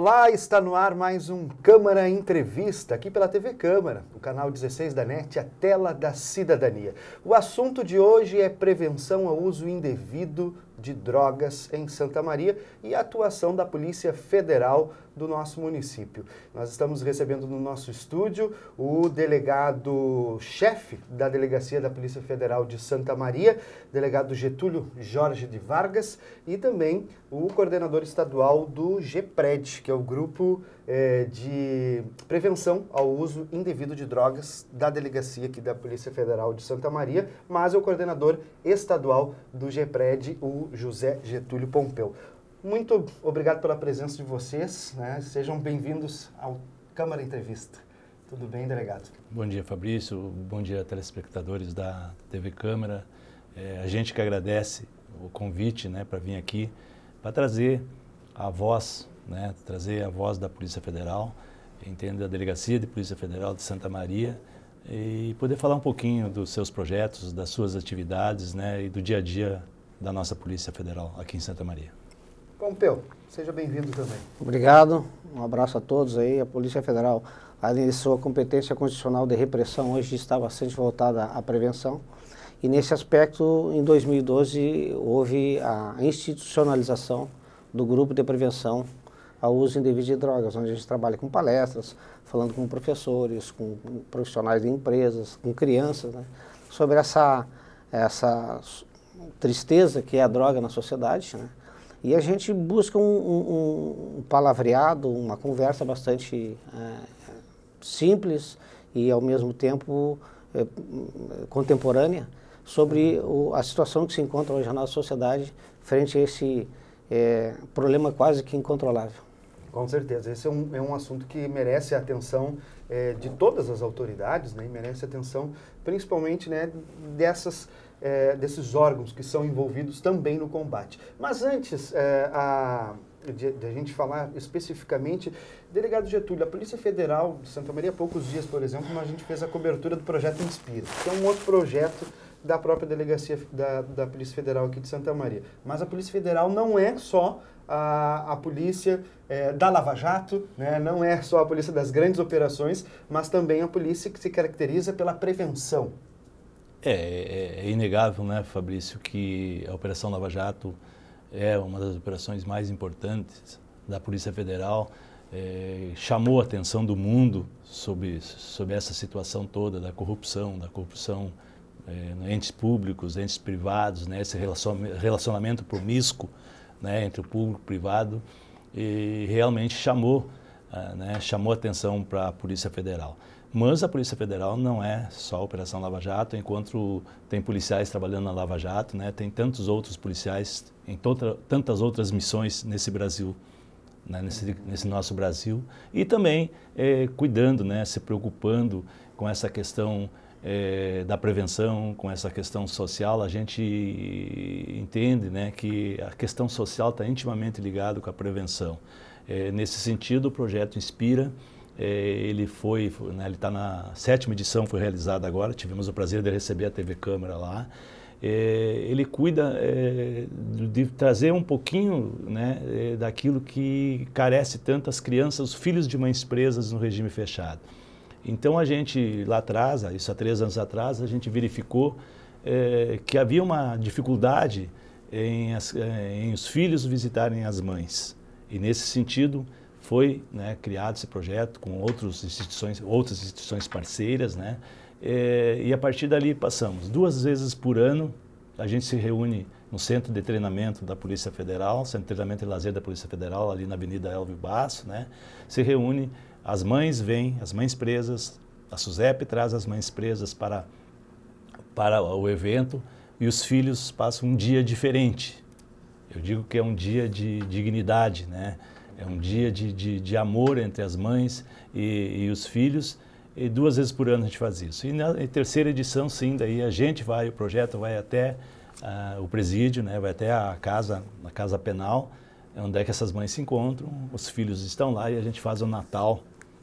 Olá, está no ar mais um Câmara Entrevista, aqui pela TV Câmara, o canal 16 da NET, a tela da cidadania. O assunto de hoje é prevenção ao uso indevido de drogas em Santa Maria e a atuação da Polícia Federal do nosso município. Nós estamos recebendo no nosso estúdio o delegado-chefe da Delegacia da Polícia Federal de Santa Maria, delegado Getúlio Jorge de Vargas, e também o coordenador estadual do GPRED, que é o grupo eh, de prevenção ao uso indevido de drogas da delegacia aqui da Polícia Federal de Santa Maria, mas é o coordenador estadual do GPRED, o José Getúlio Pompeu. Muito obrigado pela presença de vocês. Né? Sejam bem-vindos ao Câmara Entrevista. Tudo bem, delegado? Bom dia, Fabrício. Bom dia, telespectadores da TV Câmara. É, a gente que agradece o convite né, para vir aqui, para trazer a voz, né, trazer a voz da Polícia Federal, entenda a Delegacia de Polícia Federal de Santa Maria e poder falar um pouquinho dos seus projetos, das suas atividades né, e do dia a dia da nossa Polícia Federal aqui em Santa Maria. Pompeu, seja bem-vindo também. Obrigado, um abraço a todos aí, a Polícia Federal, além de sua competência constitucional de repressão, hoje está bastante voltada à prevenção. E nesse aspecto, em 2012, houve a institucionalização do grupo de prevenção ao uso indevido de drogas, onde a gente trabalha com palestras, falando com professores, com profissionais de empresas, com crianças, né, sobre essa, essa tristeza que é a droga na sociedade, né, e a gente busca um, um, um palavreado, uma conversa bastante é, simples e, ao mesmo tempo, é, contemporânea sobre o, a situação que se encontra hoje na nossa sociedade frente a esse é, problema quase que incontrolável. Com certeza. Esse é um, é um assunto que merece a atenção é, de todas as autoridades, né? E merece a atenção principalmente né, dessas é, desses órgãos que são envolvidos também no combate. Mas antes é, a, de, de, a gente falar especificamente, delegado Getúlio, a Polícia Federal de Santa Maria, há poucos dias, por exemplo, a gente fez a cobertura do projeto Inspira, que é um outro projeto da própria delegacia da, da Polícia Federal aqui de Santa Maria. Mas a Polícia Federal não é só a, a polícia é, da Lava Jato, né? não é só a polícia das grandes operações, mas também a polícia que se caracteriza pela prevenção, é, é, é, inegável, né, Fabrício, que a Operação Lava Jato é uma das operações mais importantes da Polícia Federal. É, chamou a atenção do mundo sobre, sobre essa situação toda da corrupção, da corrupção é, né, entes públicos, entes privados, né, esse relacionamento promíscuo né, entre o público e o privado, e realmente chamou, ah, né, chamou atenção para a Polícia Federal. Mas a Polícia Federal não é só a Operação Lava Jato, enquanto tem policiais trabalhando na Lava Jato, né, tem tantos outros policiais em toda, tantas outras missões nesse Brasil, né, nesse, nesse, nosso Brasil, e também eh, cuidando, né, se preocupando com essa questão eh, da prevenção, com essa questão social. A gente entende né, que a questão social está intimamente ligada com a prevenção. Eh, nesse sentido, o projeto Inspira é, ele foi, né, ele está na sétima edição, foi realizada agora. Tivemos o prazer de receber a TV Câmara lá. É, ele cuida é, de trazer um pouquinho né, é, daquilo que carece tanto as crianças, os filhos de mães presas no regime fechado. Então a gente lá atrás, isso há três anos atrás, a gente verificou é, que havia uma dificuldade em, as, é, em os filhos visitarem as mães. E nesse sentido, foi né, criado esse projeto com outras instituições, outras instituições parceiras, né? É, e a partir dali passamos. Duas vezes por ano a gente se reúne no Centro de Treinamento da Polícia Federal, Centro de Treinamento e Lazer da Polícia Federal, ali na Avenida Elvio Basso, né? Se reúne, as mães vêm, as mães presas, a SUSEP traz as mães presas para, para o evento e os filhos passam um dia diferente. Eu digo que é um dia de dignidade, né? é um dia de, de, de amor entre as mães e, e, os filhos. E duas vezes por ano a gente faz isso. E na terceira edição, sim, daí a gente vai, o projeto vai até uh, o presídio, né? vai até a casa, a casa penal, é onde é que essas mães se encontram, os filhos estão lá e a gente faz o Natal,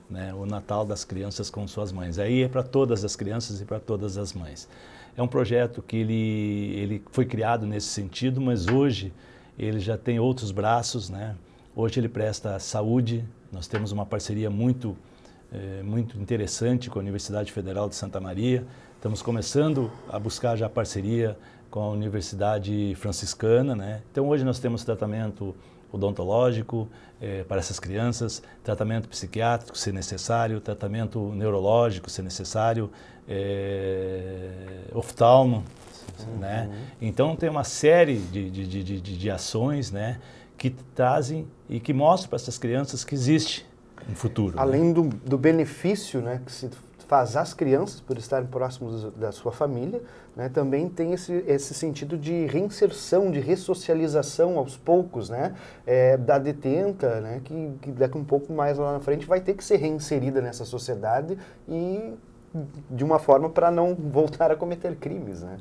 né? o Natal das crianças com suas mães. Aí é para todas as crianças e para todas as mães. É um projeto que ele, ele foi criado nesse sentido, mas hoje ele já tem outros braços, né? Hoje ele presta saúde, nós temos uma parceria muito, é, muito interessante com a Universidade Federal de Santa Maria. Estamos começando a buscar já parceria com a Universidade Franciscana. Né? Então, hoje nós temos tratamento odontológico eh, para essas crianças, tratamento psiquiátrico, se necessário, tratamento neurológico, se necessário, eh, oftalmo. Né? Uhum. Né? Então, tem uma série de, de, de, de, de ações né, que trazem e que mostram para essas crianças que existe um futuro. Né? Além né? do, do benefício né, que se faz às crianças por estarem próximos da sua família, né, também tem esse, esse sentido de reinserção, de ressocialização aos poucos, né, é, da detenta, né, que, que daqui um pouco mais lá na frente vai ter que ser reinserida nessa sociedade e de uma forma para não voltar a cometer crimes, né?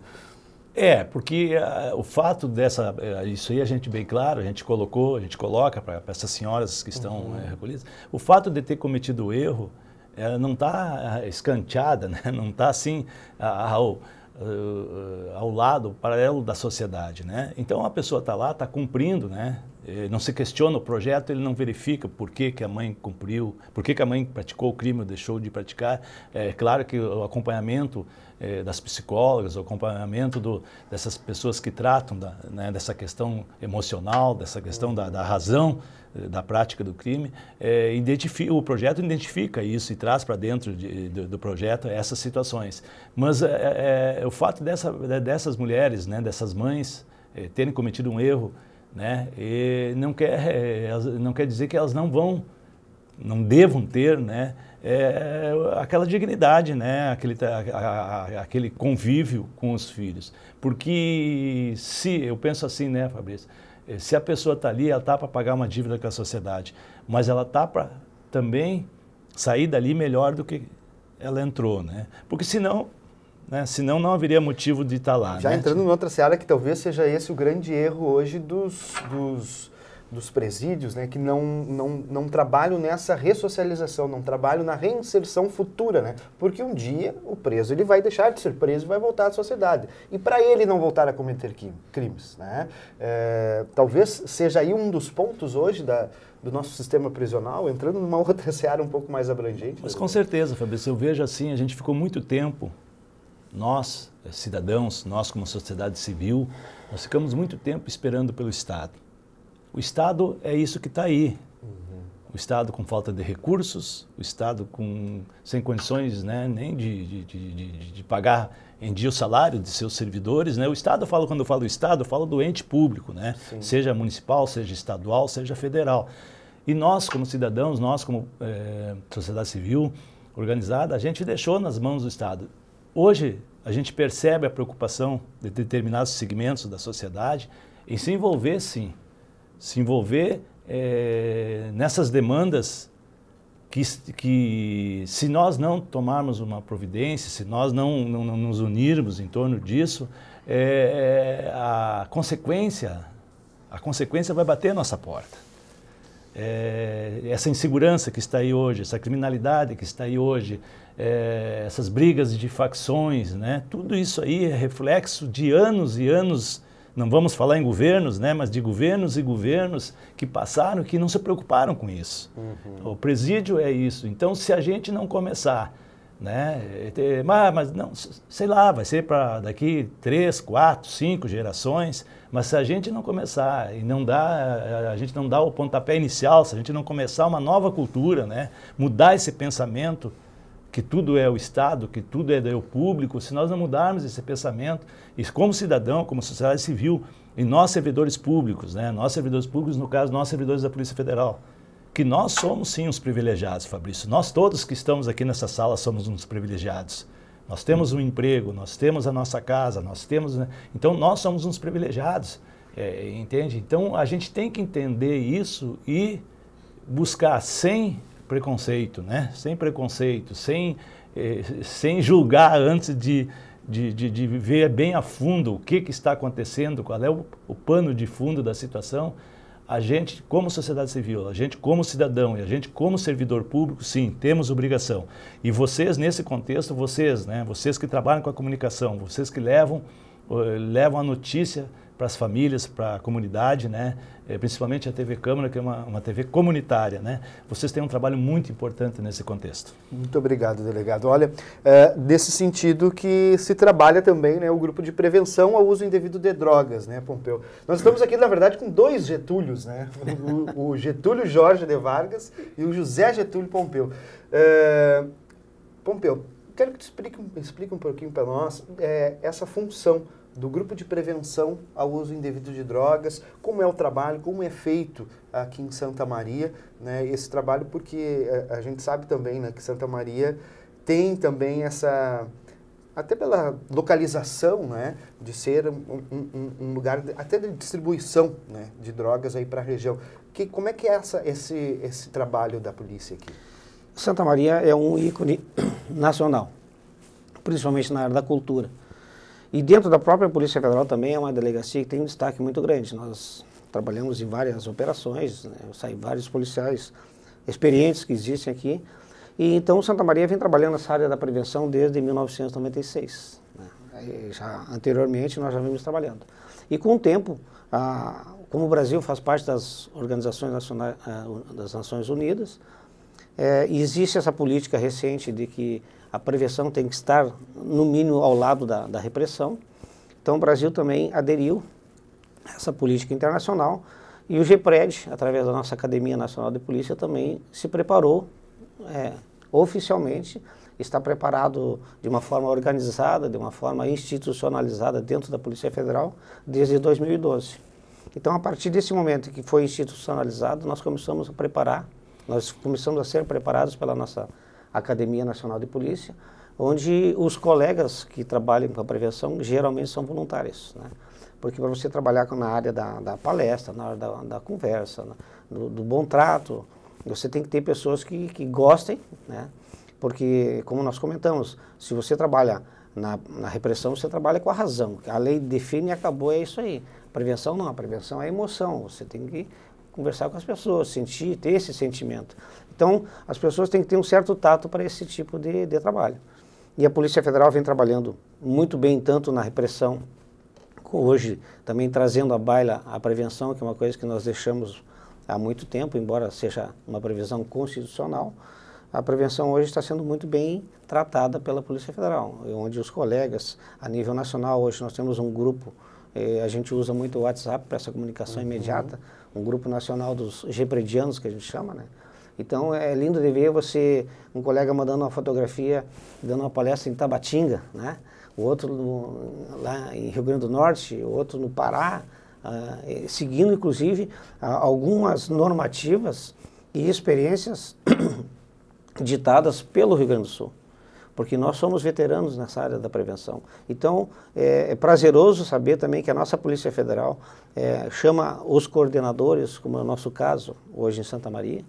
É, porque uh, o fato dessa, uh, isso aí a gente bem claro, a gente colocou, a gente coloca para essas senhoras que estão uhum. né, recolhidas, o fato de ter cometido o erro, ela não está uh, ah, escanteada, né? não está assim ao, eh, ao lado, paralelo da sociedade, né? Então a pessoa está lá, está cumprindo, né? Eh, não se questiona o projeto, ele não verifica por que, que a mãe cumpriu, por que, que a mãe praticou o crime ou deixou de praticar. É claro que o acompanhamento eh, das psicólogas, o acompanhamento do, dessas pessoas que tratam da, né, dessa questão emocional, dessa questão da, da razão eh, da prática do crime, identifica, o projeto identifica isso e traz para dentro de, do, projeto essas situações. Mas o fato dessa, dessas mulheres, né, dessas mães, terem cometido um erro né? E não quer, é, não quer dizer que elas não vão, não devam ter, né? É, aquela dignidade, né? Aquele, a, a, aquele convívio com os filhos. Porque se, eu penso assim, né, Fabrício? É, se a pessoa está ali, ela está para pagar uma dívida com a sociedade, mas ela está para também sair dali melhor do que ela entrou, né? Porque senão né? Senão não haveria motivo de estar tá lá. Já né? entrando em outra seara, que talvez seja esse o grande erro hoje dos, dos, dos presídios, né? que não, não, não trabalham nessa ressocialização, não trabalham na reinserção futura. Né? Porque um dia o preso ele vai deixar de ser preso e vai voltar à sociedade. E para ele não voltar a cometer crimes. Né? É, talvez seja aí um dos pontos hoje da, do nosso sistema prisional, entrando numa outra seara um pouco mais abrangente. Mas né? com certeza, Fabrício, eu vejo assim, a gente ficou muito tempo nós, eh, cidadãos, nós como sociedade civil, nós ficamos muito tempo esperando pelo Estado. O Estado é isso que está aí. Uhum. O Estado com falta de recursos, o Estado com, sem condições né, nem de, de, de, de, pagar em dia o salário de seus servidores. Né? O Estado, eu falo, quando eu falo Estado, eu falo do ente público, né? seja municipal, seja estadual, seja federal. E nós, como cidadãos, nós, como é, sociedade civil organizada, a gente deixou nas mãos do Estado. Hoje, a gente percebe a preocupação de determinados segmentos da sociedade em se envolver, sim, se envolver é, nessas demandas que, que, se nós não tomarmos uma providência, se nós não, não, não nos unirmos em torno disso, é, a consequência a consequência vai bater a nossa porta é, essa insegurança que está aí hoje, essa criminalidade que está aí hoje, é, essas brigas de facções, né? tudo isso aí é reflexo de anos e anos, não vamos falar em governos, né? mas de governos e governos que passaram que não se preocuparam com isso. Uhum. O presídio é isso. Então, se a gente não começar né? Mas, mas não, sei lá, vai ser para daqui três, quatro, cinco gerações. Mas se a gente não começar e não dá, eh, a gente não dá o pontapé inicial, se a gente não começar uma nova cultura, né? mudar esse pensamento que tudo é o Estado, que tudo é o público, se nós não mudarmos esse pensamento, e como cidadão, como sociedade civil, e nós servidores públicos, né? nós servidores públicos, no caso, nós servidores da Polícia Federal, que nós somos sim os privilegiados, Fabrício. Nós todos que estamos aqui nessa sala somos uns privilegiados. Nós temos um emprego, nós temos a nossa casa, nós temos. Né? Então nós somos uns privilegiados, é, entende? Então a gente tem que entender isso e buscar sem preconceito, né? Sem preconceito, sem, eh, sem julgar antes de, de, de, de, ver bem a fundo o que, que está acontecendo, qual é o, o pano de fundo da situação a gente, como sociedade civil, a gente, como cidadão e a gente, como servidor público, sim, temos obrigação. E vocês, nesse contexto, vocês, né, vocês que trabalham com a comunicação, vocês que levam, eh, levam a notícia para as famílias, para a comunidade, né? É, principalmente a TV Câmara, que é uma, uma TV comunitária. Né? Vocês têm um trabalho muito importante nesse contexto. Muito obrigado, delegado. Olha, é, nesse sentido que se trabalha também né, o grupo de prevenção ao uso indevido de drogas, né, Pompeu? Nós estamos aqui, na verdade, com dois Getúlios, né? O, o Getúlio Jorge de Vargas e o José Getúlio Pompeu. É, Pompeu, quero que tu explique, explique um pouquinho para nós é, essa função do grupo de prevenção ao uso indevido de drogas, como é o trabalho, como é feito aqui em Santa Maria, né, esse trabalho, porque a, eh, a gente sabe também né, que Santa Maria tem também essa, até pela localização, né, de ser um, um, um lugar de, até de distribuição, né, de drogas aí para a região. Que como é que é essa, esse esse trabalho da polícia aqui? Santa Maria é um ícone nacional, principalmente na área da cultura. E dentro da própria Polícia Federal também é uma delegacia que tem um destaque muito grande. Nós trabalhamos em várias operações, né? vários policiais experientes que existem aqui. E então Santa Maria vem trabalhando nessa área da prevenção desde 1996. Né? Já anteriormente nós já vimos trabalhando. E com o tempo, a, como o Brasil faz parte das organizações nacionais, eh, das Nações Unidas, é, existe essa política recente de que a prevenção tem que estar, no mínimo, ao lado da, da repressão. Então, o Brasil também aderiu a essa política internacional e o GPRED, através da nossa Academia Nacional de Polícia, também se preparou é, oficialmente, está preparado de uma forma organizada, de uma forma institucionalizada dentro da Polícia Federal desde 2012. Então, a partir desse momento que foi institucionalizado, nós começamos a preparar nós começamos a ser preparados pela nossa Academia Nacional de Polícia, onde os colegas que trabalham com a prevenção geralmente são voluntários, né? Porque para você trabalhar na área da, da palestra, na área da, da conversa, do, do, bom trato, você tem que ter pessoas que, que gostem, né? Porque, como nós comentamos, se você trabalha na, na, repressão, você trabalha com a razão. A lei define e acabou, é isso aí. Prevenção não, a prevenção é emoção. Você tem que conversar com as pessoas, sentir, ter esse sentimento. Então, as pessoas têm que ter um certo tato para esse tipo de, de trabalho. E a Polícia Federal vem trabalhando muito bem, tanto na repressão, hoje também trazendo à baila a prevenção, que é uma coisa que nós deixamos há muito tempo, embora seja uma previsão constitucional. A prevenção hoje está sendo muito bem tratada pela Polícia Federal, onde os colegas, a nível nacional, hoje nós temos um grupo, eh, a gente usa muito o WhatsApp para essa comunicação uhum. imediata, um grupo nacional dos gepredianos, que a gente chama, né? Então é, é lindo de ver você, um colega mandando uma fotografia, dando uma palestra em Tabatinga, né? O outro no, lá em Rio Grande do Norte, o outro no Pará, uh, seguindo inclusive uh, algumas normativas e experiências ditadas pelo Rio Grande do Sul porque nós somos veteranos nessa área da prevenção. Então, é, é prazeroso saber também que a nossa Polícia Federal é, chama os coordenadores, como é o nosso caso hoje em Santa Maria,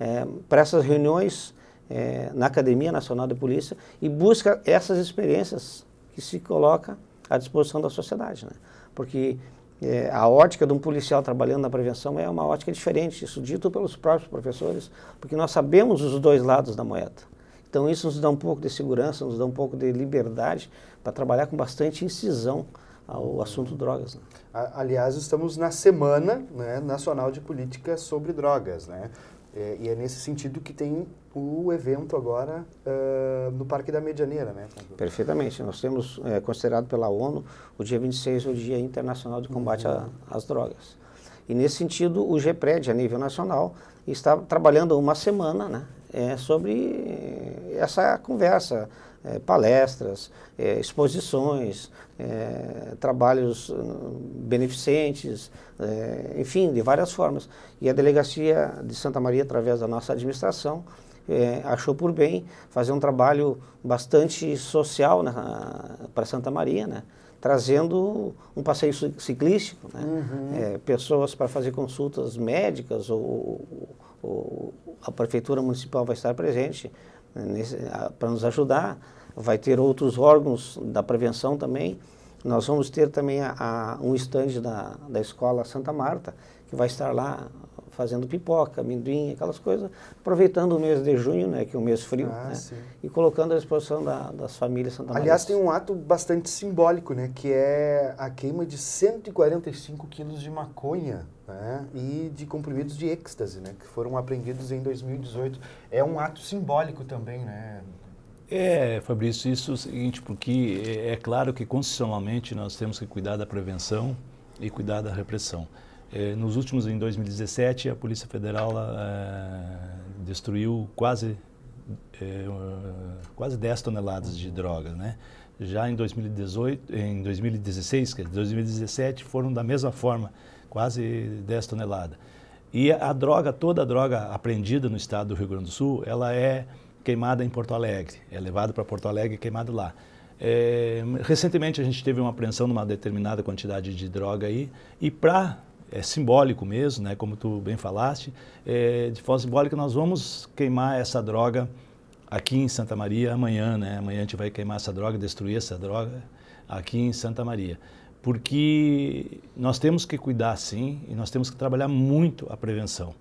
é, para essas reuniões é, na Academia Nacional de Polícia e busca essas experiências que se coloca à disposição da sociedade. Né? Porque é, a ótica de um policial trabalhando na prevenção é uma ótica diferente, isso dito pelos próprios professores, porque nós sabemos os dois lados da moeda. Então isso nos dá um pouco de segurança, nos dá um pouco de liberdade para trabalhar com bastante incisão ao assunto drogas. Né? Aliás, estamos na Semana né, Nacional de Política sobre Drogas, né? É, e é nesse sentido que tem o evento agora uh, no Parque da Medianeira, né? Perfeitamente. Nós temos é, considerado pela ONU o dia 26 o Dia Internacional de Combate uhum. às Drogas. E nesse sentido, o GPRED, a nível nacional, está trabalhando uma semana, né? é, sobre essa conversa, é, palestras, é, exposições, é, trabalhos hum, beneficentes, é, enfim, de várias formas. E a Delegacia de Santa Maria, através da nossa administração, é, achou por bem fazer um trabalho bastante social né, para Santa Maria, né? trazendo um passeio ciclístico, né? uhum. pessoas para fazer consultas médicas ou, ou o, a Prefeitura Municipal vai estar presente né, para nos ajudar, vai ter outros órgãos da prevenção também. Nós vamos ter também a, a, um estande da, da Escola Santa Marta, que vai estar lá fazendo pipoca, amendoim, aquelas coisas, aproveitando o mês de junho, né, que é o mês frio, ah, né, e colocando à disposição da, das famílias santa maria. Aliás, tem um ato bastante simbólico, né, que é a queima de 145 quilos de maconha né, e de comprimidos de êxtase, né, que foram apreendidos em 2018. É um ato simbólico também, né, é, Fabrício, isso é o seguinte, porque é, é claro que constitucionalmente nós temos que cuidar da prevenção e cuidar da repressão. Eh, nos últimos, em 2017, a Polícia Federal eh, destruiu quase, eh, quase 10 toneladas de drogas, né? Já em 2018, em 2016, 2017, foram da mesma forma, quase 10 toneladas. E a droga, toda a droga apreendida no estado do Rio Grande do Sul, ela é queimada em Porto Alegre, é levada para Porto Alegre e queimada lá. É, recentemente a gente teve uma apreensão de uma determinada quantidade de droga aí, e para é simbólico mesmo, né, como tu bem falaste, é, de forma simbólica nós vamos queimar essa droga aqui em Santa Maria amanhã, né? Amanhã a gente vai queimar essa droga, destruir essa droga aqui em Santa Maria. Porque nós temos que cuidar sim e nós temos que trabalhar muito a prevenção.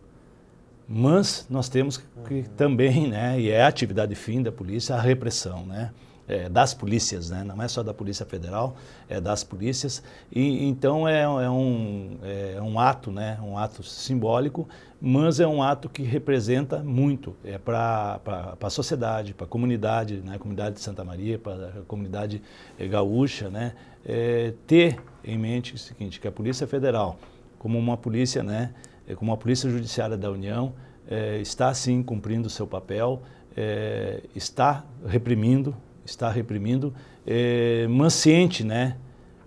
Mas nós temos que uhum. também, né, e é a atividade fim da polícia, a repressão, né? é, das polícias, né? não é só da Polícia Federal, é das polícias. E, então é, é um, é um ato, né? um ato simbólico, mas é um ato que representa muito é para a sociedade, para a comunidade, né? a comunidade de Santa Maria, para a comunidade eh, gaúcha, né? É, ter em mente o seguinte, que a Polícia Federal, como uma polícia, né? É, como a Polícia Judiciária da União, eh, está sim cumprindo o seu papel, eh, está reprimindo está reprimindo, é, manciente, né?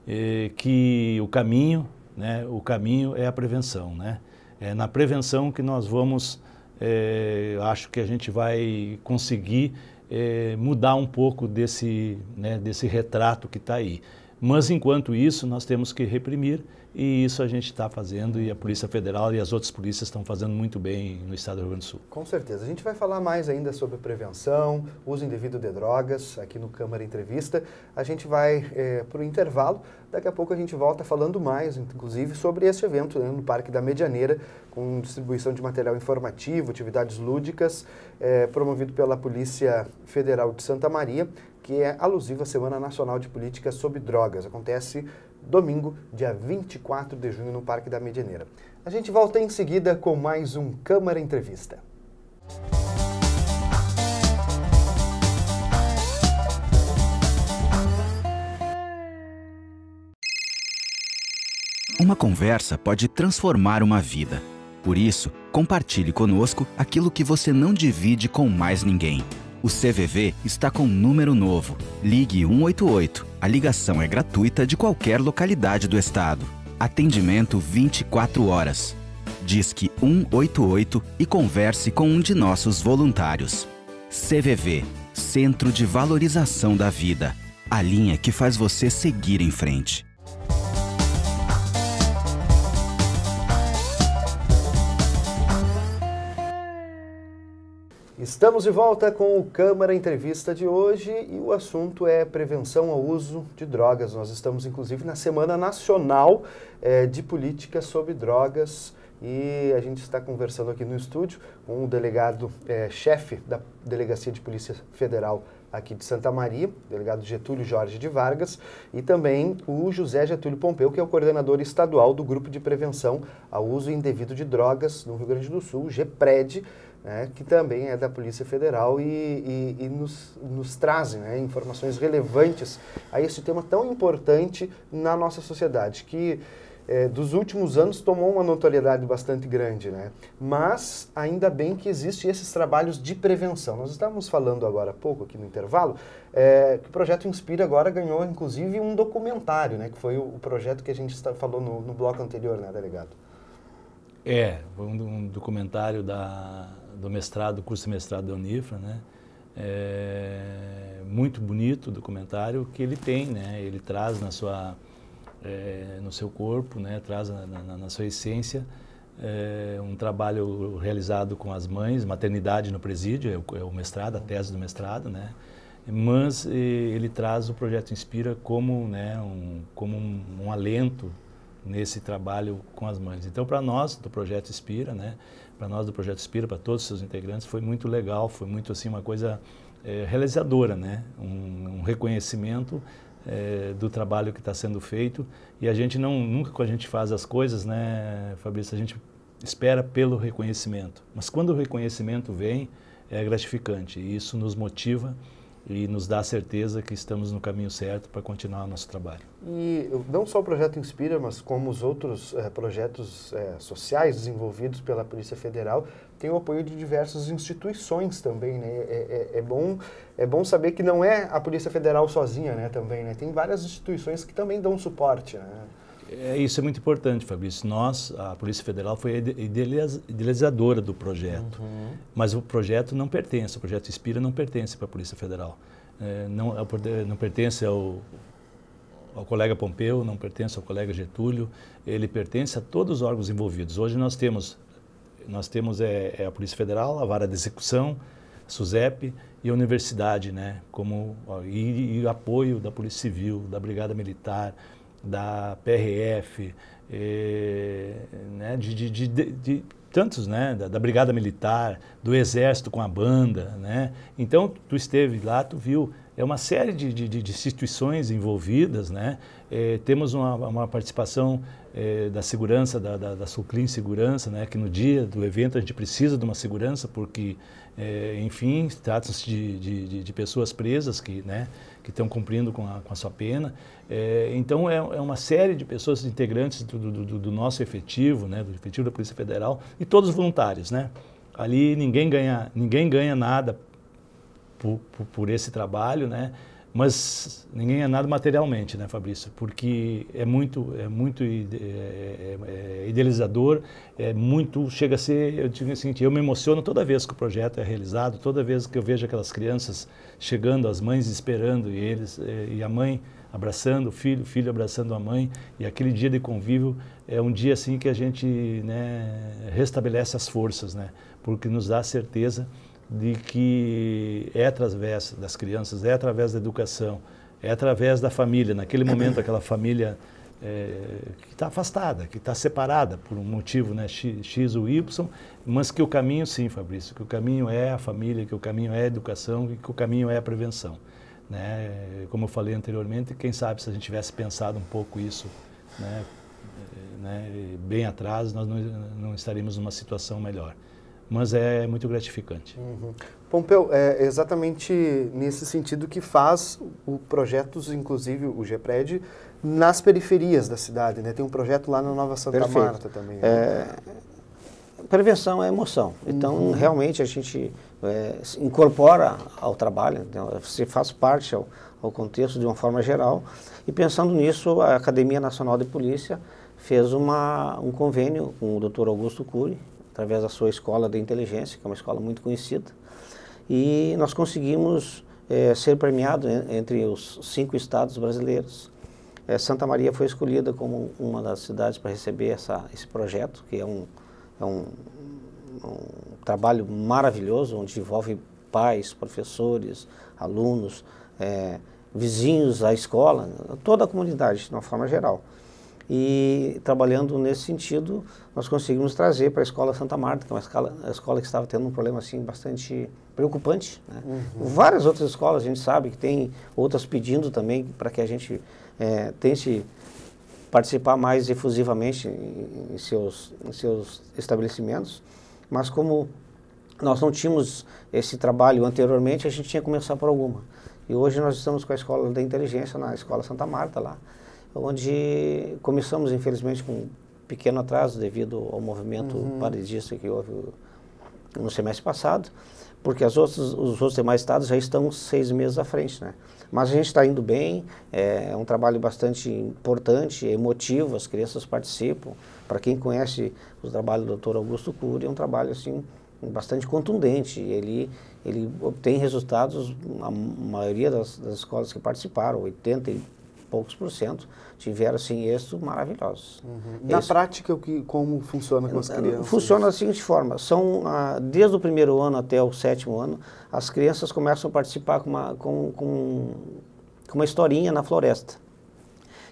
É, que o caminho, né? O caminho é a prevenção, né? É na prevenção que nós vamos, é, acho que a gente vai conseguir é, mudar um pouco desse, né, desse retrato que está aí. Mas, enquanto isso, nós temos que reprimir e isso a gente está fazendo e a Polícia Federal e as outras polícias estão fazendo muito bem no estado do Rio Grande do Sul. Com certeza. A gente vai falar mais ainda sobre prevenção, uso indevido de drogas aqui no Câmara Entrevista. A gente vai é, eh, para o intervalo. Daqui a pouco a gente volta falando mais, inclusive, sobre esse evento né, no Parque da Medianeira, com distribuição de material informativo, atividades lúdicas, é, promovido pela Polícia Federal de Santa Maria que é alusiva à Semana Nacional de Políticas sobre Drogas. Acontece domingo, dia 24 de junho, no Parque da Medianeira. A gente volta em seguida com mais um Câmara Entrevista. Uma conversa pode transformar uma vida. Por isso, compartilhe conosco aquilo que você não divide com mais ninguém. O CVV está com um número novo. Ligue 188. A ligação é gratuita de qualquer localidade do estado. Atendimento 24 horas. Disque 188 e converse com um de nossos voluntários. CVV Centro de Valorização da Vida a linha que faz você seguir em frente. Estamos de volta com o Câmara Entrevista de hoje e o assunto é prevenção ao uso de drogas. Nós estamos, inclusive, na Semana Nacional eh, de Política sobre Drogas e a gente está conversando aqui no estúdio com o delegado eh, chefe da Delegacia de Polícia Federal aqui de Santa Maria, delegado Getúlio Jorge de Vargas, e também o José Getúlio Pompeu, que é o coordenador estadual do Grupo de Prevenção ao Uso Indevido de Drogas no Rio Grande do Sul, GPRED né, que também é da Polícia Federal e, e, e nos, nos, trazem né, informações relevantes a esse tema tão importante na nossa sociedade, que é, dos últimos anos tomou uma notoriedade bastante grande, né? Mas ainda bem que existem esses trabalhos de prevenção. Nós estávamos falando agora há pouco aqui no intervalo é, que o projeto Inspira agora ganhou inclusive um documentário, né? Que foi o, o projeto que a gente está, falou no, no, bloco anterior, né, delegado? É, foi um, um documentário da do mestrado, curso de mestrado da Unifra, né? É, muito bonito o documentário que ele tem, né? Ele traz na sua, é, no seu corpo, né? Traz na, na, na sua essência é, um trabalho realizado com as mães, maternidade no presídio, é o, é mestrado, a tese do mestrado, né? Mas ele traz o projeto Inspira como, né? Um, como um, um alento nesse trabalho com as mães. Então, para nós do projeto Inspira, né? para nós do Projeto Espira, para todos os seus integrantes, foi muito legal, foi muito assim uma coisa é, realizadora, né? um, um reconhecimento é, do trabalho que está sendo feito. E a gente não, nunca quando a gente faz as coisas, né, Fabrício, a gente espera pelo reconhecimento. Mas quando o reconhecimento vem, é gratificante e isso nos motiva e nos dá a certeza que estamos no caminho certo para continuar o nosso trabalho. E não só o projeto Inspira, mas como os outros eh, projetos eh, sociais desenvolvidos pela Polícia Federal, tem o apoio de diversas instituições também, né? É, é, é, é, bom, é bom saber que não é a Polícia Federal sozinha, né, também, né? Tem várias instituições que também dão suporte, né? É, isso é muito importante, Fabrício. Nós, a Polícia Federal, foi a idealizadora do projeto. Uhum. Mas o projeto não pertence, o projeto Inspira não pertence para a Polícia Federal. É, não, é não pertence ao, ao colega Pompeu, não pertence ao colega Getúlio, ele pertence a todos os órgãos envolvidos. Hoje nós temos, nós temos é, é a Polícia Federal, a Vara de Execução, SUSEP e a universidade, né? Como, e, e apoio da Polícia Civil, da Brigada Militar, da PRF, e, eh, né, de, de, de, de, tantos, né, da, da, Brigada Militar, do Exército com a banda, né? Então, tu esteve lá, tu viu, é uma série de, instituições envolvidas, né? Eh, temos uma, uma participação eh, da segurança, da, da, da Segurança, né, que no dia do evento a gente precisa de uma segurança, porque, enfim, trata-se de, de pessoas presas que, né, que estão cumprindo com a, com a sua pena. É, então, é, é, uma série de pessoas integrantes do, do, do, nosso efetivo, né, do efetivo da Polícia Federal, e todos voluntários. Né? Ali ninguém ganha, ninguém ganha nada por, por, por esse trabalho, né? Mas ninguém é nada materialmente, né, Fabrício? Porque é muito, é muito é, é, é, idealizador, é muito, chega a ser, eu digo assim, eu me emociono toda vez que o projeto é realizado, toda vez que eu vejo aquelas crianças chegando, as mães esperando e eles é, e a mãe abraçando o filho, o filho abraçando a mãe e aquele dia de convívio é um dia assim que a gente né, restabelece as forças, né? Porque nos dá a certeza de que é através das crianças, é através da educação, é através da família. Naquele momento, aquela família é, que está afastada, que está separada por um motivo né, X, X ou Y, mas que o caminho, sim, Fabrício, que o caminho é a família, que o caminho é a educação e que o caminho é a prevenção. Né? Como eu falei anteriormente, quem sabe se a gente tivesse pensado um pouco isso né, eh, né, bem atrás, nós não, não estaremos numa situação melhor mas é muito gratificante. Uhum. Pompeu, é exatamente nesse sentido que faz o projetos, inclusive o GPRED, nas periferias da cidade, né? Tem um projeto lá na Nova Santa Perfeito. Marta também. Né? É... Prevenção é emoção. Então, uhum. realmente, a gente é, incorpora ao trabalho, então, se faz parte ao, ao contexto de uma forma geral. E pensando nisso, a Academia Nacional de Polícia fez uma, um convênio com o Dr. Augusto Cury, através da sua escola de inteligência, que é uma escola muito conhecida, e nós conseguimos é, ser premiado entre os cinco estados brasileiros. É, Santa Maria foi escolhida como uma das cidades para receber essa, esse projeto, que é um, é um, um trabalho maravilhoso, onde envolve pais, professores, alunos, é, vizinhos, da escola, toda a comunidade, de uma forma geral. E trabalhando nesse sentido, nós conseguimos trazer para a Escola Santa Marta, que é uma escola, escola que estava tendo um problema assim bastante preocupante. Né? Uhum. Várias outras escolas, a gente sabe que tem outras pedindo também para que a gente é, tente participar mais efusivamente em, em, seus, em seus estabelecimentos. Mas como nós não tínhamos esse trabalho anteriormente, a gente tinha que começar por alguma. E hoje nós estamos com a Escola da Inteligência, na Escola Santa Marta lá onde começamos, infelizmente, com um pequeno atraso devido ao movimento uhum. paredista que houve no semestre passado, porque as os outros demais estados já estão seis meses à frente, né? Mas a gente está indo bem, é, é um trabalho bastante importante, emotivo, as crianças participam. Para quem conhece o trabalho do Dr. Augusto Cury, é um trabalho, assim, bastante contundente. Ele, ele obtém resultados, a maioria das, das escolas que participaram, 80 poucos por cento tiveram assim êxito maravilhosos. Uhum. Na prática, o que, como funciona com as crianças? Funciona da seguinte forma: são ah, desde o primeiro ano até o sétimo ano, as crianças começam a participar com uma, com, com, com uma historinha na floresta.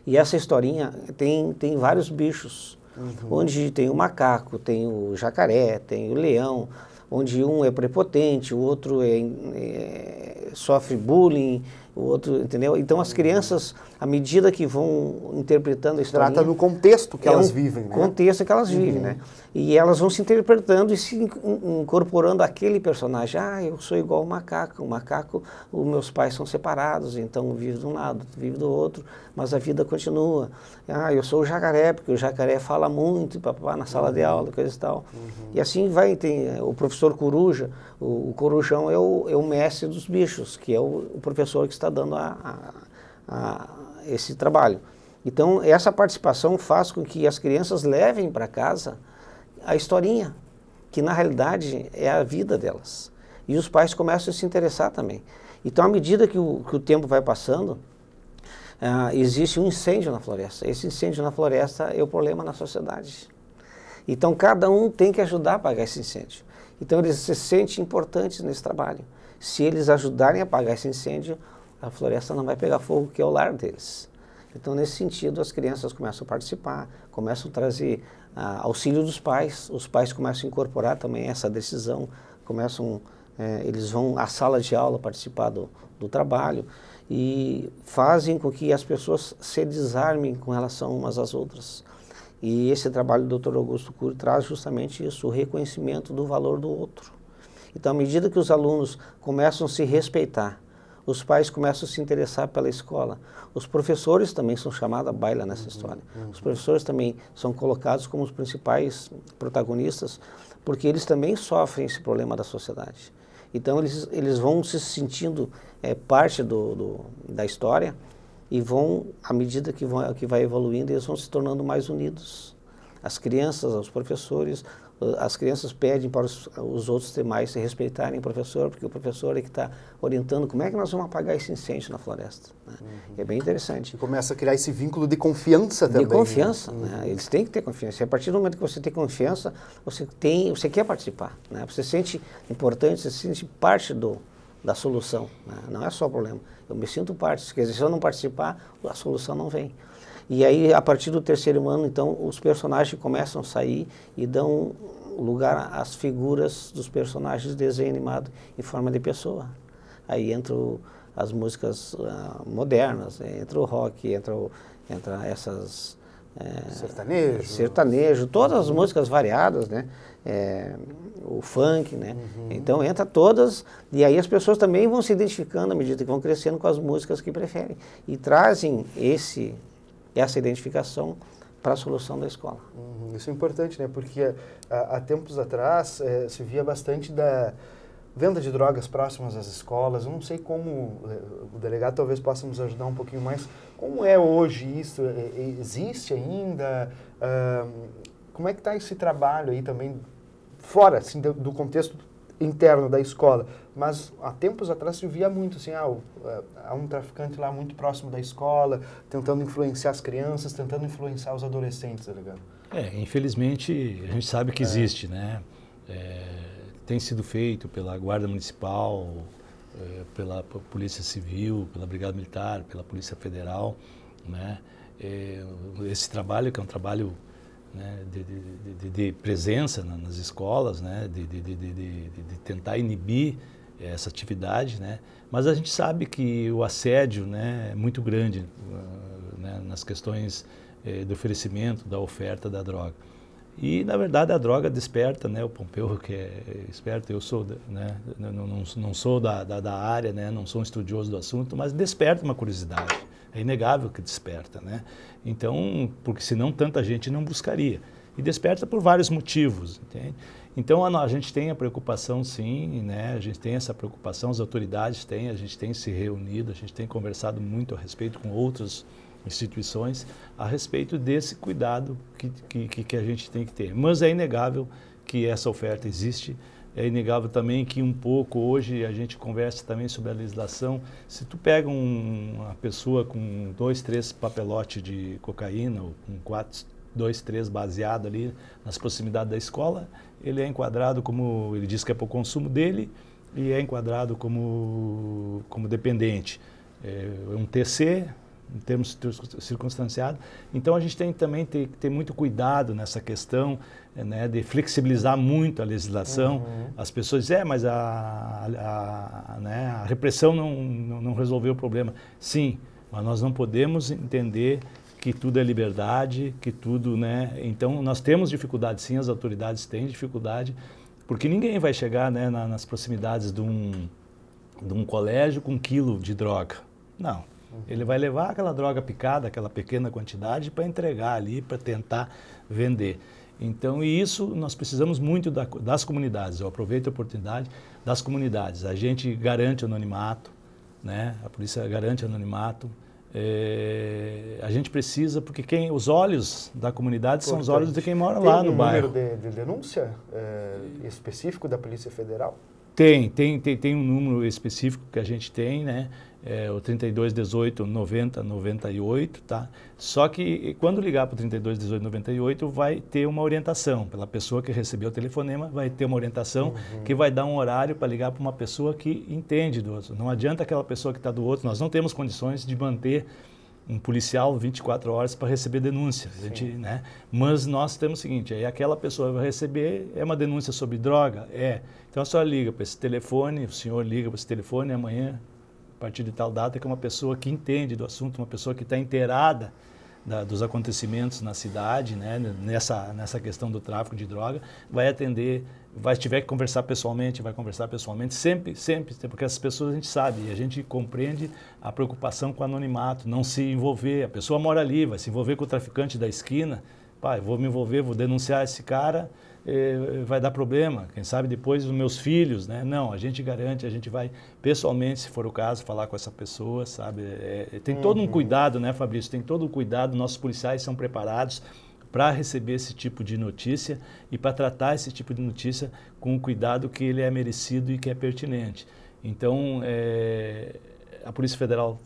E essa historinha tem, tem vários bichos, uhum. onde tem o macaco, tem o jacaré, tem o leão, onde um é prepotente, o outro é, é, sofre bullying, o outro, entendeu? Então as crianças, à medida que vão interpretando a história. Trata do contexto que é elas um vivem, né? contexto que elas uhum. vivem, né? E elas vão se interpretando e se incorporando aquele personagem. Ah, eu sou igual o macaco. O macaco, os meus pais são separados, então vive de um lado, vive do outro, mas a vida continua. Ah, eu sou o jacaré, porque o jacaré fala muito, papá, na sala uhum. de aula, coisa e tal. Uhum. E assim vai, tem eh, o professor coruja, o, o corujão é o, é o mestre dos bichos, que é o, o professor que está está dando a, a, a esse trabalho. Então, essa participação faz com que as crianças levem para casa a historinha, que na realidade é a vida delas. E os pais começam a se interessar também. Então, à medida que o, que o tempo vai passando, uh, existe um incêndio na floresta. Esse incêndio na floresta é o problema na sociedade. Então, cada um tem que ajudar a apagar esse incêndio. Então, eles se sentem importantes nesse trabalho. Se eles ajudarem a apagar esse incêndio, a floresta não vai pegar fogo, que é o lar deles. Então, nesse sentido, as crianças começam a participar, começam a trazer ah, auxílio dos pais, os pais começam a incorporar também essa decisão, começam, é, eles vão à sala de aula participar do, do trabalho e fazem com que as pessoas se desarmem com relação umas às outras. E esse trabalho do Dr. Augusto Cury traz justamente isso, o reconhecimento do valor do outro. Então, à medida que os alunos começam a se respeitar, os pais começam a se interessar pela escola. Os professores também são chamados a baila nessa uhum, história. Uhum. Os professores também são colocados como os principais protagonistas, porque eles também sofrem esse problema da sociedade. Então eles, eles vão se sentindo é, parte do, do, da história e vão, à medida que, vão, que vai evoluindo, eles vão se tornando mais unidos. As crianças, os professores, as crianças pedem para os, os outros demais se respeitarem o professor, porque o professor é que está orientando como é que nós vamos apagar esse incêndio na floresta. Né? Uhum. É bem interessante. E começa a criar esse vínculo de confiança também. De né? confiança, uhum. né? Né? Uhum. Eles têm que ter confiança. E a partir do momento que você tem confiança, você, tem, você quer participar. Né? Você se sente importante, você se sente parte do, da solução. Né? Não é só o problema. Eu me sinto parte. Quer dizer, se eu não participar, a solução não vem. E aí, a partir do terceiro ano, então, os personagens começam a sair e dão lugar às figuras dos personagens de desenho animado em forma de pessoa. Aí entram as músicas uh, modernas, né? entra o rock, entra, o, entra essas... É, eh, sertanejo. Sertanejo, todas as músicas variadas, né? É, o funk, né? Uhum. Então entra todas, e aí as pessoas também vão se identificando à medida que vão crescendo com as músicas que preferem. E trazem esse essa identificação para a solução da escola. Uhum, isso é importante, né? Porque há, tempos atrás é, se via bastante da venda de drogas próximas às escolas. Eu não sei como eh, o delegado talvez possa nos ajudar um pouquinho mais. Como é hoje isso? Existe ainda? Uh, como é que está esse trabalho aí também fora assim, do contexto interno da escola. Mas há tempos atrás se via muito assim, ah, é, há um traficante lá muito próximo da escola, tentando influenciar as crianças, tentando influenciar os adolescentes, tá ligado? É, infelizmente a gente sabe que é. existe, né? É, tem sido feito pela Guarda Municipal, é, pela Polícia Civil, pela Brigada Militar, pela Polícia Federal, né? É, esse trabalho, que é um trabalho né, de, de, de, de, presença na, nas escolas, né, de, tentar inibir essa atividade, né, mas a gente sabe que o assédio né, é muito grande ah, né, nas questões eh, do oferecimento, da oferta da droga. E, na verdade, a droga desperta, né? O Pompeu, que é, é esperto, eu sou, né? Não, não, não sou da, da, da, área, né? Não sou um estudioso do assunto, mas desperta uma curiosidade. É inegável que desperta, né? Então, porque senão tanta gente não buscaria. E desperta por vários motivos, entende? Então, a, a gente tem a preocupação, sim, né? A gente tem essa preocupação, as autoridades têm, a gente tem se reunido, a gente tem conversado muito a respeito com outras instituições a respeito desse cuidado que, que, que a gente tem que ter. Mas é inegável que essa oferta existe, é inegável também que um pouco hoje a gente conversa também sobre a legislação. Se tu pega um, uma pessoa com dois, três papelotes de cocaína ou com quatro, dois, três baseado ali nas proximidades da escola, ele é enquadrado como ele diz que é para o consumo dele e é enquadrado como como dependente. É um TC, em termos circunstanciados. Então a gente tem também que ter, ter, muito cuidado nessa questão eh, né, de flexibilizar muito a legislação. Uhum. As pessoas dizem, é, mas a, a, a, né, a repressão não, não, não resolveu o problema. Sim, mas nós não podemos entender que tudo é liberdade, que tudo, né? Então nós temos dificuldade, sim, as autoridades têm dificuldade, porque ninguém vai chegar né, na, nas proximidades de um, de um colégio com um quilo de droga. Não, ele vai levar aquela droga picada, aquela pequena quantidade, para entregar ali, para tentar vender. Então, e isso nós precisamos muito da, das comunidades. Eu aproveito a oportunidade das comunidades. A gente garante anonimato, né? a polícia garante anonimato. É, a gente precisa, porque quem, os olhos da comunidade Importante. são os olhos de quem mora tem lá no bairro. Tem número de, de denúncia é, específico da Polícia Federal? Tem, tem, tem, tem um número específico que a gente tem, né? é, o 32 90 98, tá? Só que quando ligar para o 32 98 vai ter uma orientação pela pessoa que recebeu o telefonema, vai ter uma orientação uhum. que vai dar um horário para ligar para uma pessoa que entende do outro. Não adianta aquela pessoa que está do outro. Nós não temos condições de manter um policial 24 horas para receber denúncia. Gente, né? Mas nós temos o seguinte, aí aquela pessoa vai receber, é uma denúncia sobre droga? É. Então a senhora liga para esse telefone, o senhor liga para esse telefone, amanhã a partir de tal data que uma pessoa que entende do assunto, uma pessoa que está inteirada dos acontecimentos na cidade, né, nessa, nessa questão do tráfico de droga, vai atender, vai tiver que conversar pessoalmente, vai conversar pessoalmente, sempre, sempre, porque essas pessoas a gente sabe, a gente compreende a preocupação com o anonimato, não se envolver, a pessoa mora ali, vai se envolver com o traficante da esquina, pai, vou me envolver, vou denunciar esse cara, eh, vai dar problema, quem sabe depois os meus filhos, né? Não, a gente garante, a gente vai pessoalmente, se for o caso, falar com essa pessoa, sabe? É, tem todo um uhum. cuidado, né, Fabrício? Tem todo um cuidado, nossos policiais são preparados para receber esse tipo de notícia e para tratar esse tipo de notícia com o cuidado que ele é merecido e que é pertinente. Então, é, a Polícia Federal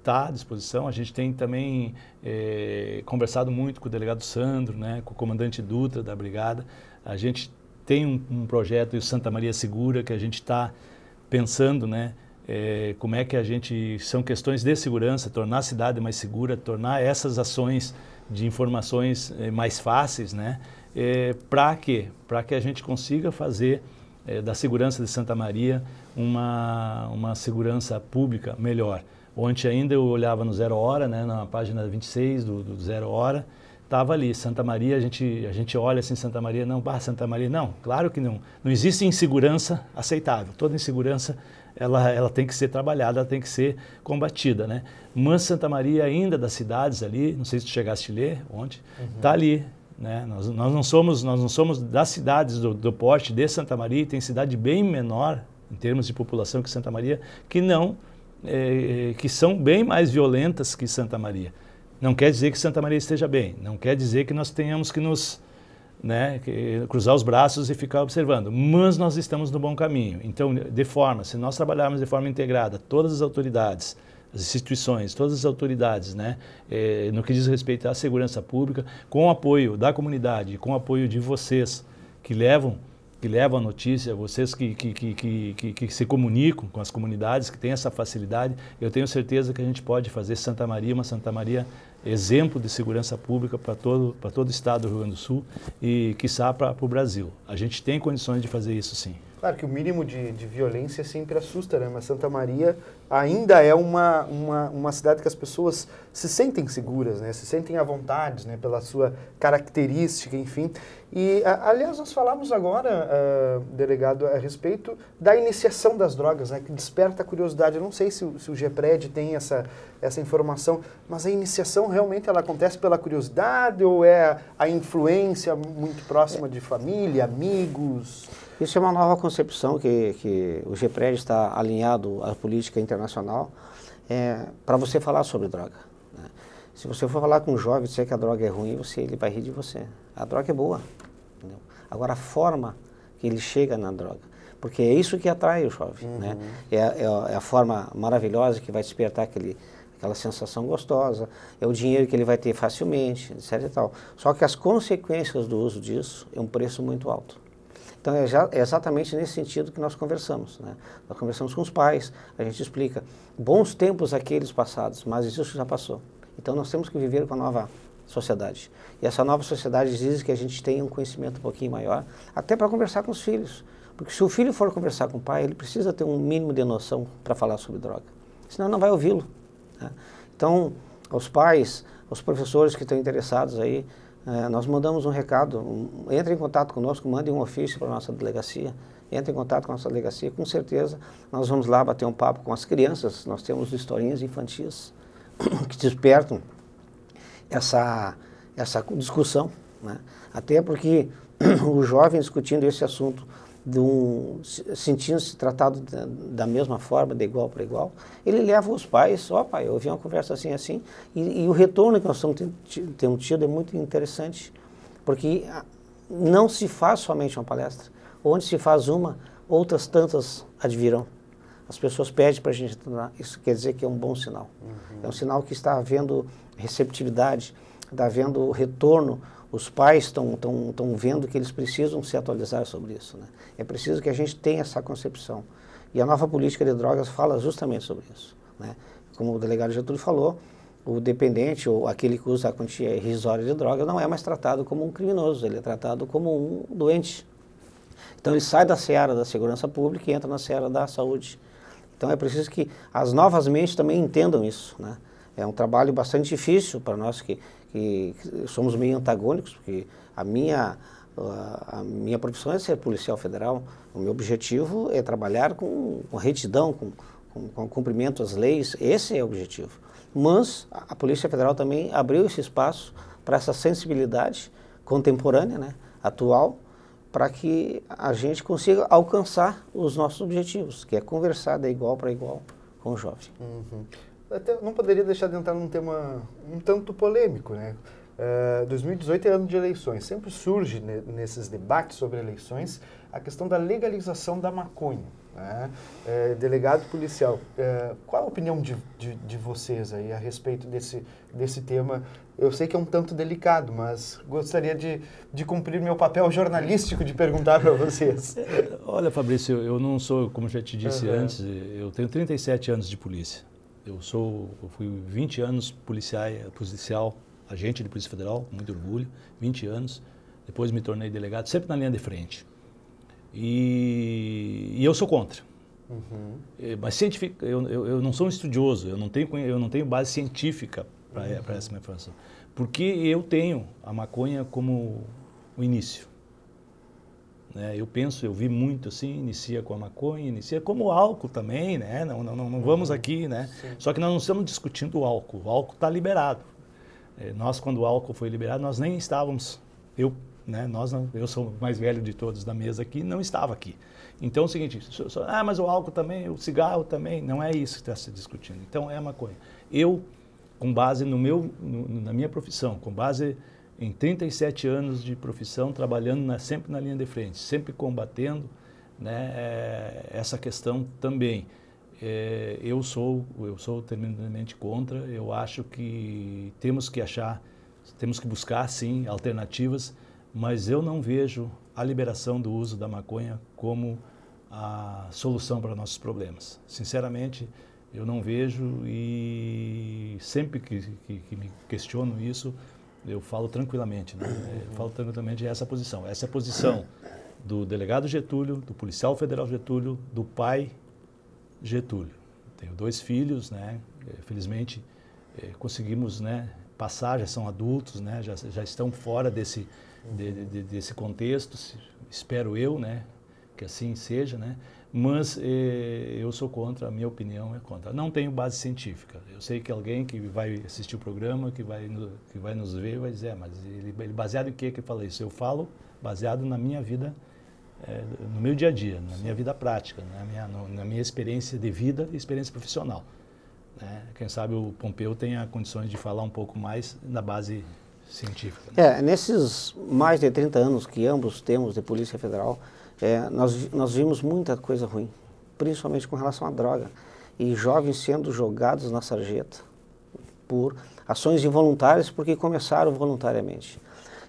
está à disposição. A gente tem também é, conversado muito com o delegado Sandro, né, com o comandante Dutra da Brigada, a gente tem um, um projeto em Santa Maria Segura que a gente está pensando, né? É, como é que a gente são questões de segurança, tornar a cidade mais segura, tornar essas ações de informações é, mais fáceis, né? É, eh, para quê? Para que a gente consiga fazer da segurança de Santa Maria uma uma segurança pública melhor. Ontem ainda eu olhava no Zero Hora, né, na página 26 do, do Zero Hora, estava ali. Santa Maria, a gente, a gente olha assim, Santa Maria, não, bah, Santa Maria, não, claro que não. Não existe insegurança aceitável. Toda insegurança, ela, ela tem que ser trabalhada, ela tem que ser combatida, né? Mas Santa Maria ainda das cidades ali, não sei se tu chegaste a ler ontem, está uhum. Tá ali, né? Nós, nós, não somos, nós não somos das cidades do, do porte de Santa Maria, tem cidade bem menor em termos de população que Santa Maria, que não, é, que são bem mais violentas que Santa Maria. Não quer dizer que Santa Maria esteja bem, não quer dizer que nós tenhamos que nos né, que, cruzar os braços e ficar observando, mas nós estamos no bom caminho. Então, de forma, se nós trabalharmos de forma integrada, todas as autoridades, as instituições, todas as autoridades, né, eh, no que diz respeito à segurança pública, com o apoio da comunidade, com o apoio de vocês que levam que levam a notícia, vocês que, que, que, que, que, se comunicam com as comunidades, que têm essa facilidade, eu tenho certeza que a gente pode fazer Santa Maria uma Santa Maria exemplo de segurança pública para todo, para todo o estado do Rio Grande do Sul e, quiçá, para, para o Brasil. A gente tem condições de fazer isso sim. Claro que o mínimo de, de violência sempre assusta, né? Mas Santa Maria ainda é uma, uma, uma cidade que as pessoas se sentem seguras, né? Se sentem à vontade, né? Pela sua característica, enfim. E, a, aliás, nós falamos agora, uh, delegado, a respeito da iniciação das drogas, né? Que desperta a curiosidade. Eu não sei se, se o GPRED tem essa, essa informação, mas a iniciação realmente ela acontece pela curiosidade ou é a influência muito próxima de família, amigos? Isso é uma nova concepção que, que o GPRED está alinhado à política internacional é, para você falar sobre droga. Né? Se você for falar com um jovem e dizer que a droga é ruim, você, ele vai rir de você. A droga é boa. Entendeu? Agora, a forma que ele chega na droga, porque é isso que atrai o jovem, né? uhum. né? É, é, é, a forma maravilhosa que vai despertar aquele, aquela sensação gostosa, é o dinheiro que ele vai ter facilmente, etc e tal. Só que as consequências do uso disso é um preço muito alto. Então, é, já, é exatamente nesse sentido que nós conversamos. Né? Nós conversamos com os pais, a gente explica. Bons tempos aqueles passados, mas isso já passou. Então, nós temos que viver com a nova sociedade. E essa nova sociedade exige que a gente tenha um conhecimento um pouquinho maior, até para conversar com os filhos. Porque se o filho for conversar com o pai, ele precisa ter um mínimo de noção para falar sobre droga. Senão não vai ouvi-lo. Né? Então, aos pais, aos professores que estão interessados aí, é, nós mandamos um recado, um, entre em contato conosco, mande um ofício para a nossa delegacia, entre em contato com a nossa delegacia, com certeza nós vamos lá bater um papo com as crianças, nós temos historinhas infantis que despertam essa, essa discussão, né? até porque o jovem discutindo esse assunto um, sentindo-se tratado da, da, mesma forma, de igual para igual, ele leva os pais, ó pai, eu ouvi uma conversa assim, assim, e, e o retorno que nós temos um tido é muito interessante, porque ah, não se faz somente uma palestra, onde se faz uma, outras tantas advirão. As pessoas pedem para a gente retornar, isso quer dizer que é um bom sinal. Uhum. É um sinal que está havendo receptividade, está havendo retorno, os pais estão vendo que eles precisam se atualizar sobre isso. Né? É preciso que a gente tenha essa concepção. E a nova política de drogas fala justamente sobre isso. Né? Como o delegado Getúlio falou, o dependente ou aquele que usa a quantia irrisória de droga não é mais tratado como um criminoso, ele é tratado como um doente. Então ele sai da seara da segurança pública e entra na seara da saúde. Então é preciso que as novas mentes também entendam isso. Né? É um trabalho bastante difícil para nós que, que somos meio antagônicos, porque a minha, a, minha profissão é ser policial federal. O meu objetivo é trabalhar com, com retidão, com, com, com cumprimento às leis. Esse é o objetivo. Mas a, a Polícia Federal também abriu esse espaço para essa sensibilidade contemporânea, né, atual, para que a gente consiga alcançar os nossos objetivos, que é conversar de igual para igual com o jovem. Uhum. Até não poderia deixar de entrar num tema um tanto polêmico, né? 2018 eh, é ano de eleições. Sempre surge ne, nesses debates sobre eleições a questão da legalização da maconha. Né? Eh, delegado policial, eh, qual a opinião de, de, de, vocês aí a respeito desse, desse tema? Eu sei que é um tanto delicado, mas gostaria de, de cumprir meu papel jornalístico de perguntar para vocês. Olha, Fabrício, eu não sou, como já te disse uhum. antes, eu tenho 37 anos de polícia. Eu sou, eu fui 20 anos policial, policial agente de Polícia Federal, muito orgulho, 20 anos. Depois me tornei delegado, sempre na linha de frente. E, e eu sou contra. Uhum. É, mas científico, eu, eu, eu, não sou um estudioso, eu não tenho, eu não tenho base científica para uhum. essa minha informação. Porque eu tenho a maconha como o início. Né? Eu penso, eu vi muito assim, inicia com a maconha, inicia como o álcool também, né? Não, não, não, não vamos uhum. aqui, né? Sim. Só que nós não estamos discutindo o álcool, o álcool está liberado. É, nós, quando o álcool foi liberado, nós nem estávamos. Eu, né, nós eu sou o mais velho de todos da mesa aqui, não estava aqui. Então é o seguinte: ah, mas o álcool também, o cigarro também, não é isso que está se discutindo. Então é a maconha. Eu, com base no meu, no, na minha profissão, com base em 37 anos de profissão, trabalhando na, sempre na linha de frente, sempre combatendo né, eh, essa questão também. É, eu sou eu sou tremendamente contra. Eu acho que temos que achar, temos que buscar sim alternativas, mas eu não vejo a liberação do uso da maconha como a solução para nossos problemas. Sinceramente, eu não vejo e sempre que, que, que me questiono isso, eu falo tranquilamente, né? Eu falo tranquilamente é essa posição. Essa é a posição do delegado Getúlio, do policial federal Getúlio, do pai Getúlio. Tenho dois filhos, né? Eh, felizmente eh, conseguimos, né? Passar, já são adultos, né? Já, já estão fora desse de, de, desse contexto, espero eu, né? Que assim seja, né? Mas eh, eu sou contra, a minha opinião é contra. Não tenho base científica. Eu sei que alguém que vai assistir o programa, que vai, no, que vai nos ver, vai dizer, ah, mas ele, ele baseado em que que fala isso? Eu falo baseado na minha vida é, no meu dia a dia, na Sim. minha vida prática, na minha, no, na minha experiência de vida e experiência profissional. Né? Quem sabe o Pompeu tenha condições de falar um pouco mais na base científica. Né? É, nesses mais de 30 anos que ambos temos de Polícia Federal, é, nós, nós vimos muita coisa ruim, principalmente com relação à droga. E jovens sendo jogados na sarjeta por ações involuntárias porque começaram voluntariamente.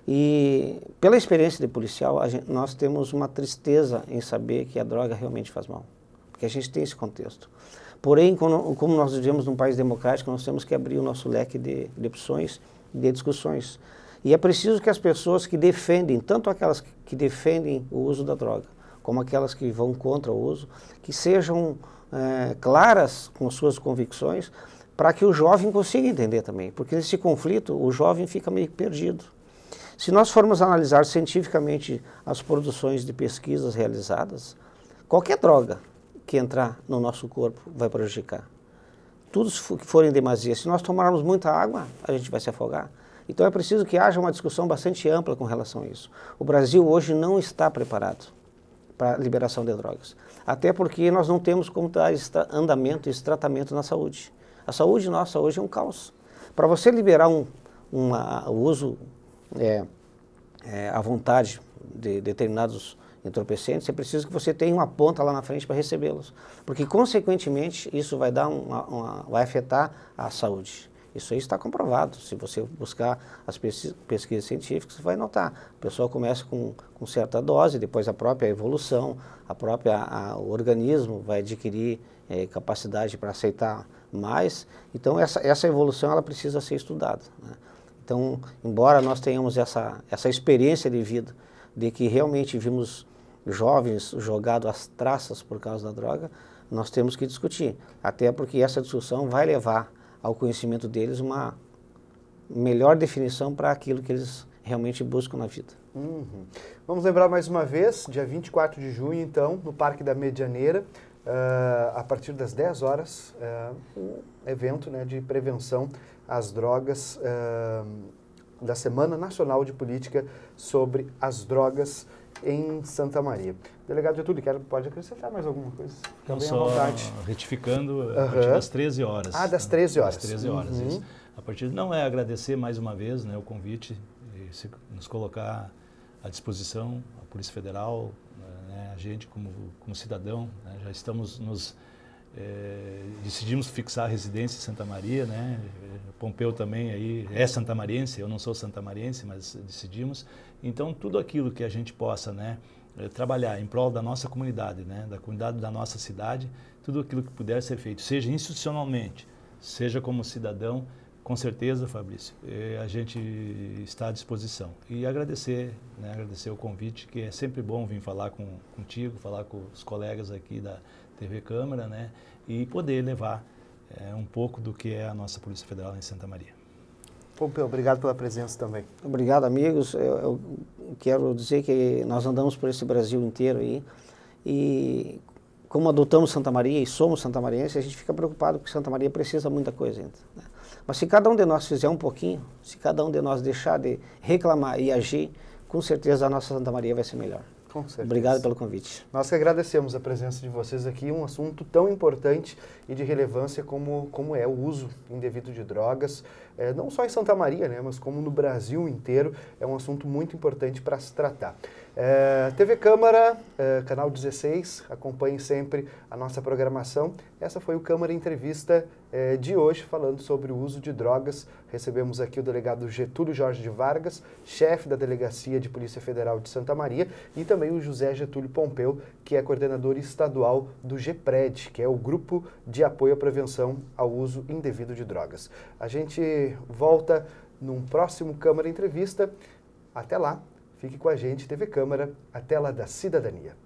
E pela experiência de policial, gente, nós temos uma tristeza em saber que a droga realmente faz mal, porque a gente tem esse contexto. Porém, como, como nós vivemos num país democrático, nós temos que abrir o nosso leque de, de opções, de discussões. E é preciso que as pessoas que defendem, tanto aquelas que defendem o uso da droga, como aquelas que vão contra o uso, que sejam é, claras com suas convicções, para que o jovem consiga entender também, porque nesse conflito o jovem fica meio perdido. Se nós formos analisar cientificamente as produções de pesquisas realizadas, qualquer droga que entrar no nosso corpo vai prejudicar. Tudo que for em demasia, se nós tomarmos muita água, a gente vai se afogar. Então é preciso que haja uma discussão bastante ampla com relação a isso. O Brasil hoje não está preparado para a liberação de drogas, até porque nós não temos como dar andamento esse tratamento na saúde. A saúde nossa hoje é um caos. Para você liberar um, uma, o uso é, é, vontade de determinados entorpecentes, é preciso que você tenha uma ponta lá na frente para recebê-los, porque consequentemente isso vai dar uma, uma, vai afetar a saúde. Isso aí está comprovado. Se você buscar as pesquisas científicas, você vai notar. A pessoa começa com, com certa dose, depois a própria evolução, a própria, a, o organismo vai adquirir é, capacidade para aceitar mais. Então, essa, essa evolução ela precisa ser estudada. Né? Então, embora nós tenhamos essa, essa experiência de vida, de que realmente vimos jovens jogados às traças por causa da droga, nós temos que discutir, até porque essa discussão vai levar ao conhecimento deles uma melhor definição para aquilo que eles realmente buscam na vida. Uhum. Vamos lembrar mais uma vez, dia 24 de junho, então, no Parque da Medianeira, uh, a partir das 10 horas, uh, ah, um evento né, de prevenção as drogas, uh, da Semana Nacional de Política sobre as Drogas em Santa Maria. Delegado de quero, pode acrescentar mais alguma coisa? Não, Também só à vontade. retificando, uhum. a partir das 13 horas. Ah, das 13 né? horas. Das 13 horas, uhum. isso. A partir, não é agradecer mais uma vez né, o convite e se, nos colocar à disposição, a Polícia Federal, né, a gente como, como cidadão, né, já estamos nos é, decidimos fixar a residência em Santa Maria, né? Pompeu também aí é santamariense, eu não sou santamariense, mas decidimos. Então tudo aquilo que a gente possa, né, é, trabalhar em prol da nossa comunidade, né, da comunidade da nossa cidade, tudo aquilo que puder ser feito, seja institucionalmente, seja como cidadão, com certeza, Fabrício, é, a gente está à disposição. E agradecer, né, agradecer o convite, que é sempre bom vir falar com, contigo, falar com os colegas aqui da TV Câmara, né? E poder levar é, um pouco do que é a nossa Polícia Federal em Santa Maria. Pompeu, obrigado pela presença também. Obrigado, amigos. Eu, eu quero dizer que nós andamos por esse Brasil inteiro aí e como adotamos Santa Maria e somos santamarenses, a gente fica preocupado porque Santa Maria precisa muita coisa ainda. Né? Mas se cada um de nós fizer um pouquinho, se cada um de nós deixar de reclamar e agir, com certeza a nossa Santa Maria vai ser melhor. Com certeza. Obrigado pelo convite. Nós que agradecemos a presença de vocês aqui, um assunto tão importante e de relevância como, como é o uso indevido de drogas, é, não só em Santa Maria, né, mas como no Brasil inteiro, é um assunto muito importante para se tratar. É, eh, TV Câmara, é, canal 16, acompanhe sempre a nossa programação. Essa foi o Câmara Entrevista de hoje, falando sobre o uso de drogas. Recebemos aqui o delegado Getúlio Jorge de Vargas, chefe da Delegacia de Polícia Federal de Santa Maria, e também o José Getúlio Pompeu, que é coordenador estadual do GPRED, que é o Grupo de de apoio à prevenção ao uso indevido de drogas. A gente volta num próximo Câmara Entrevista. Até lá, fique com a gente, TV Câmara, a tela da cidadania.